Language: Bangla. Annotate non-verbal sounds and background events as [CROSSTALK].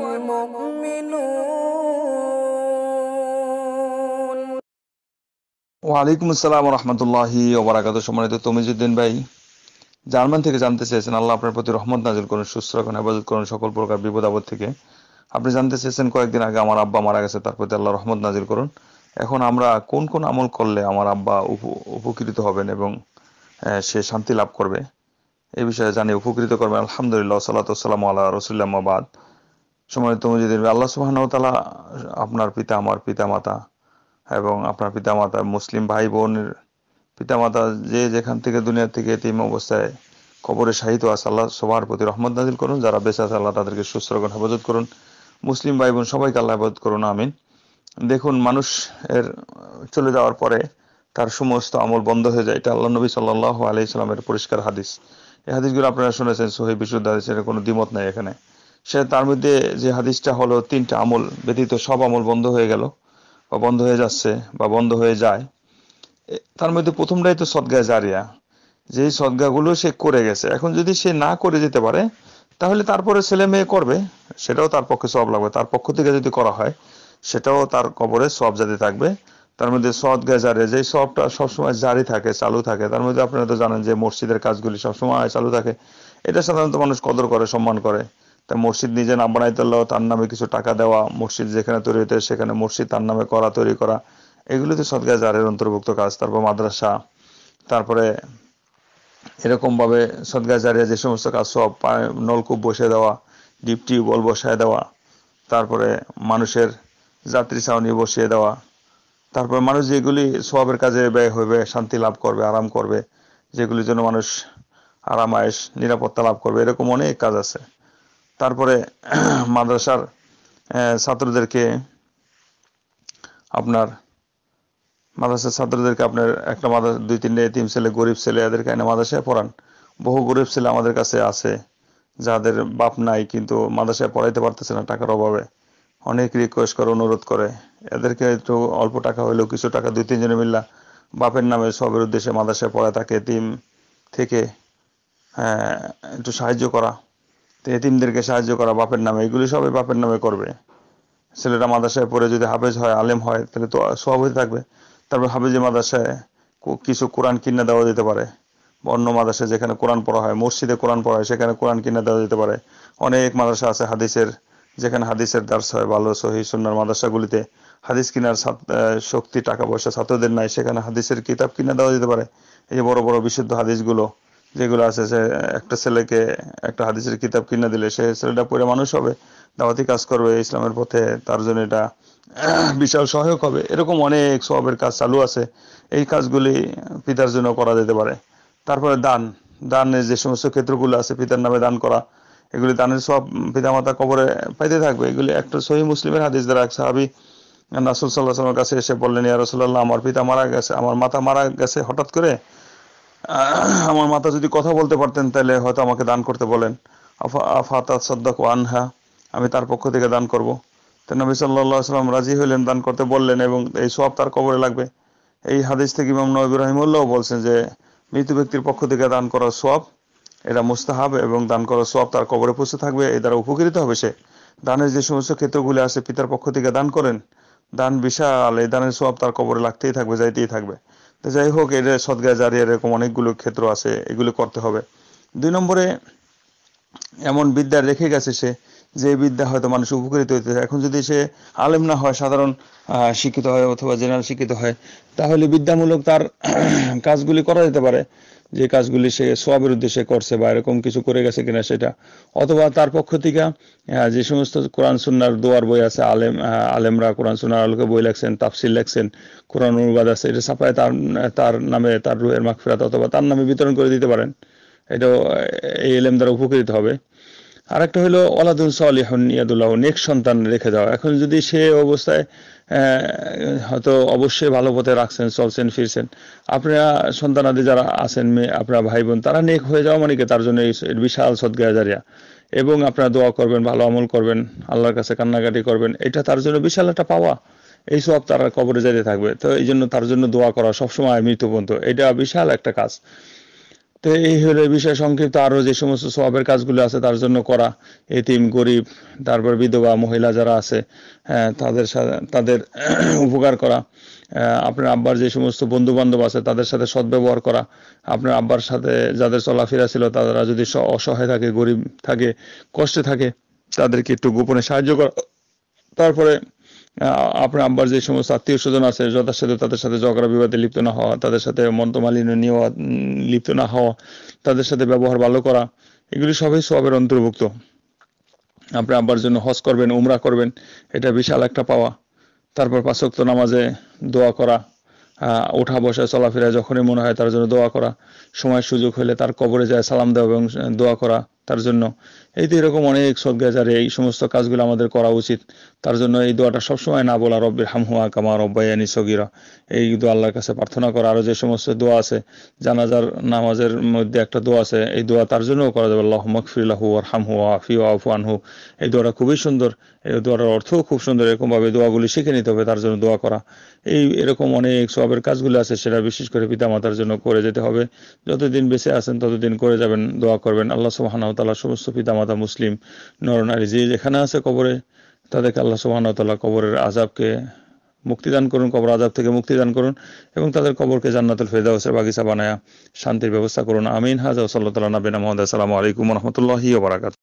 ওয়ালাইকুম আসসালাম রহমতুল্লাহি ওবরাকাত সম্মানিত তমিজুদ্দিন ভাই জার্মান থেকে জানতে চেয়েছেন আল্লাহ আপনার প্রতি রহমত করুন সুস্থ রাখুন হেফাজত করুন সকল প্রকার বিপদ আপদ থেকে আপনি জানতে চেয়েছেন কয়েকদিন আগে আমার আব্বা মারা গেছে তার প্রতি আল্লাহ রহমত করুন এখন আমরা কোন কোন আমল করলে আমার আব্বা উপকৃত হবেন এবং সে শান্তি লাভ করবে এ বিষয়ে জানি উপকৃত করবেন আলহামদুলিল্লাহ সাল্লাহ সাল্লাম আল্লাহ রসুল্লামাবাদ সময় তুমি যদি আল্লাহ সুবাহানতালা আপনার পিতা আমার পিতা মাতা এবং আপনার পিতা মাতা মুসলিম ভাই বোনের পিতা মাতা যে যেখান থেকে দুনিয়া থেকে এতিম অবস্থায় কবরে সাহিত্য আছে আল্লাহ সবার প্রতি রহমত নাজিল করুন যারা বেঁচে আছে আল্লাহ তাদেরকে সুস্থ রাখুন হেফাজত করুন মুসলিম ভাই বোন সবাইকে আল্লাহ হেফাজত করুন আমিন দেখুন মানুষ এর চলে যাওয়ার পরে তার সমস্ত আমল বন্ধ হয়ে যায় এটা আল্লাহ নবী সাল্লাহ আলি ইসলামের পরিষ্কার হাদিস এই হাদিসগুলো আপনারা শুনেছেন সোহেব বিশুদ্ধ এর কোনো দ্বিমত নাই এখানে সে তার মধ্যে যে হাদিসটা হলো তিনটা আমল ব্যতীত সব আমল বন্ধ হয়ে গেল বা বন্ধ হয়ে যাচ্ছে বা বন্ধ হয়ে যায় তার মধ্যে প্রথমটাই তো সদ্গায় জারিয়া যেই সদ্গাগুলো সে করে গেছে এখন যদি সে না করে যেতে পারে তাহলে তারপরে ছেলে মেয়ে করবে সেটাও তার পক্ষে সব লাগবে তার পক্ষ থেকে যদি করা হয় সেটাও তার কবরে সব জাতি থাকবে তার মধ্যে সদগা জারে যে সবটা সবসময় জারি থাকে চালু থাকে তার মধ্যে আপনারা তো জানেন যে মসজিদের কাজগুলি সবসময় চালু থাকে এটা সাধারণত মানুষ কদর করে সম্মান করে তা মসজিদ নিজে না বানাইতেলেও তার নামে কিছু টাকা দেওয়া মসজিদ যেখানে তৈরি হতে সেখানে মসজিদ তার নামে করা তৈরি করা এগুলি তো সদকা জারের অন্তর্ভুক্ত কাজ তারপর মাদ্রাসা তারপরে এরকমভাবে সদকা জারিয়া যে সমস্ত কাজ সব নলকূপ বসে দেওয়া ডিপ টিউবওয়েল বসায় দেওয়া তারপরে মানুষের যাত্রী ছাউনি বসিয়ে দেওয়া তারপরে মানুষ যেগুলি সবের কাজে ব্যয় হবে শান্তি লাভ করবে আরাম করবে যেগুলির জন্য মানুষ আরাম আয়েস নিরাপত্তা লাভ করবে এরকম অনেক কাজ আছে তারপরে [CLEARS THROAT] মাদ্রাসার ছাত্রদেরকে আপনার মাদ্রাসার ছাত্রদেরকে আপনার একটা মাদ্রাসা দুই তিনটে তিন ছেলে গরিব ছেলে এদেরকে এনে মাদ্রাসায় পড়ান বহু গরিব ছেলে আমাদের কাছে আছে যাদের বাপ নাই কিন্তু মাদ্রাসায় পড়াইতে পারতেছে না টাকার অভাবে অনেক রিকোয়েস্ট করে অনুরোধ করে এদেরকে একটু অল্প টাকা হলেও কিছু টাকা দুই তিনজনে মিললা বাপের নামে সবের উদ্দেশ্যে মাদ্রাসায় পড়ায় তাকে এতিম থেকে হ্যাঁ একটু সাহায্য করা তো এতিমদেরকে সাহায্য করা বাপের নামে এগুলি সবাই বাপের নামে করবে ছেলেটা মাদাসায় পড়ে যদি হাফেজ হয় আলেম হয় তাহলে তো সব হয়ে থাকবে তারপর হাফেজে মাদাসায় কিছু কোরআন কিনে দেওয়া যেতে পারে অন্য মাদ্রাসায় যেখানে কোরআন পড়া হয় মসজিদে কোরআন পড়া হয় সেখানে কোরআন কিনে দেওয়া যেতে পারে অনেক মাদাসা আছে হাদিসের যেখানে হাদিসের দার্স হয় ভালো সহি সন্ন্যার মাদাসাগুলিতে হাদিস কেনার শক্তি টাকা পয়সা ছাত্রদের নাই সেখানে হাদিসের কিতাব কিনে দেওয়া যেতে পারে এই যে বড় বড় বিশুদ্ধ হাদিসগুলো যেগুলো আছে যে একটা ছেলেকে একটা হাদিসের কিতাব কিনে দিলে সে ছেলেটা পড়ে মানুষ হবে দাওয়াতি কাজ করবে ইসলামের পথে তার জন্য এটা [CLEARS THROAT] বিশাল সহায়ক হবে এরকম অনেক সবের কাজ চালু আছে এই কাজগুলি পিতার জন্য করা যেতে পারে তারপরে দান দানের যে সমস্ত ক্ষেত্রগুলো আছে পিতার নামে দান করা এগুলি দানের সব পিতামাতা কবরে পাইতে থাকবে এগুলি একটা সহি মুসলিমের হাদিস দ্বারা এক সাহাবি নাসুল সাল্লাহ সাল্লামের কাছে এসে বললেন ইয়া রসুল্লাহ আমার পিতা মারা গেছে আমার মাতা মারা গেছে হঠাৎ করে আমার মাতা যদি কথা বলতে পারতেন তাহলে হয়তো আমাকে দান করতে বলেন আনহা আমি তার পক্ষ থেকে দান করব তো নবী সাল্লাহ সাল্লাম রাজি হইলেন দান করতে বললেন এবং এই সব তার কবরে লাগবে এই হাদিস থেকে ইমাম নবী রহিমুল্লাহ বলছেন যে মৃত ব্যক্তির পক্ষ থেকে দান করা সব এটা মুস্তাহাব এবং দান করা সব তার কবরে পৌঁছে থাকবে এ দ্বারা উপকৃত হবে সে দানের যে সমস্ত ক্ষেত্রগুলি আছে পিতার পক্ষ থেকে দান করেন দান বিশাল এই দানের সব তার কবরে লাগতেই থাকবে যাইতেই থাকবে যাই হোক এটা সদগায় জারি এরকম অনেকগুলো ক্ষেত্র আছে এগুলো করতে হবে দুই নম্বরে এমন বিদ্যা রেখে গেছে সে যে বিদ্যা হয়তো মানুষ উপকৃত হইতে এখন যদি সে আলেম না হয় সাধারণ শিক্ষিত হয় অথবা জেনারেল শিক্ষিত হয় তাহলে বিদ্যামূলক তার [CLEARS THROAT] কাজগুলি করা যেতে পারে যে কাজগুলি সে সোয়াবের উদ্দেশ্যে করছে বা এরকম কিছু করে গেছে কিনা সেটা অথবা তার পক্ষ থেকে যে সমস্ত কোরআন সুন্নার দোয়ার বই আছে আলেম আলেমরা কোরআন সুন্নার আলোকে বই লেখছেন তাফসিল লেখছেন কোরআন অনুবাদ আছে এটা ছাপায় তার তার নামে তার রুহের মাগফিরাত অথবা তার নামে বিতরণ করে দিতে পারেন এটাও এই এলেম দ্বারা উপকৃত হবে আর একটা হলো ওলাদুল সালিহন ইয়াদুল্লাহ নেক সন্তান রেখে দেওয়া এখন যদি সে অবস্থায় হয়তো অবশ্যই ভালো পথে রাখছেন চলছেন ফিরছেন আপনারা সন্তান আদি যারা আছেন মেয়ে আপনার ভাই বোন তারা নেক হয়ে যাওয়া মানে কি তার জন্য বিশাল সদগায় জারিয়া এবং আপনারা দোয়া করবেন ভালো আমল করবেন আল্লাহর কাছে কান্নাকাটি করবেন এটা তার জন্য বিশাল একটা পাওয়া এই সব তারা কবরে যেতে থাকবে তো এই জন্য তার জন্য দোয়া করা সবসময় মৃত্যু পর্যন্ত এটা বিশাল একটা কাজ তো এই হলো বিষয় সংক্ষিপ্ত আরও যে সমস্ত সবের কাজগুলো আছে তার জন্য করা এতিম গরিব তারপর বিধবা মহিলা যারা আছে হ্যাঁ, তাদের সাথে তাদের [CLEARS THROAT] উপকার করা আপনার আব্বার যে সমস্ত বন্ধু বান্ধব আছে তাদের সাথে সদ্ব্যবহার করা আপনার আব্বার সাথে যাদের চলাফেরা ছিল তারা যদি অসহায় থাকে গরিব থাকে কষ্টে থাকে তাদেরকে একটু গোপনে সাহায্য করা তারপরে আপনার আব্বার যে সমস্ত আত্মীয় স্বজন আছে যথার সাথে তাদের সাথে ঝগড়া বিবাদে লিপ্ত না হওয়া তাদের সাথে মন্ত্রমালিন্য নিয়ে লিপ্ত না হওয়া তাদের সাথে ব্যবহার ভালো করা এগুলি সবই সবের অন্তর্ভুক্ত আপনি আব্বার জন্য হজ করবেন উমরা করবেন এটা বিশাল একটা পাওয়া তারপর পাশক্ত নামাজে দোয়া করা ওঠা বসা চলাফেরা যখনই মনে হয় তার জন্য দোয়া করা সময় সুযোগ হলে তার কবরে যায় সালাম দেওয়া এবং দোয়া করা তার জন্য এই তো এরকম অনেক সজ্ঞা গেজারে এই সমস্ত কাজগুলো আমাদের করা উচিত তার জন্য এই দোয়াটা সবসময় না বলা রব্বের হামহুয়া কামা রব্বায়ানি সগিরা এই দোয়া আল্লাহর কাছে প্রার্থনা করা আরও যে সমস্ত দোয়া আছে জানাজার নামাজের মধ্যে একটা দোয়া আছে এই দোয়া তার জন্যও করা যাবে আল্লাহ মকফিল্লাহু আর হামহু আফি আফু আনহু এই দোয়াটা খুবই সুন্দর এই দোয়াটার অর্থও খুব সুন্দর এরকমভাবে দোয়াগুলি শিখে নিতে হবে তার জন্য দোয়া করা এই এরকম অনেক সবের কাজগুলো আছে সেটা বিশেষ করে পিতামাতার জন্য করে যেতে হবে যতদিন বেঁচে আছেন ততদিন করে যাবেন দোয়া করবেন আল্লাহ সুবাহানা তালা সমস্ত পিতামাতা মুসলিম নরনারী যে যেখানে আছে কবরে তাদেরকে আল্লাহ সুবাহতাল্লাহ কবরের আজাবকে মুক্তিদান করুন কবর আজাব থেকে মুক্তিদান করুন এবং তাদের কবরকে জান্নাতুল ফেদাউসের বাগিচা বানায়া শান্তির ব্যবস্থা করুন আমিন হাজা সাল্লাহ নাবিনা মোহাম্মদ আসসালামু আলাইকুম রহমতুল্লাহি বারাকাত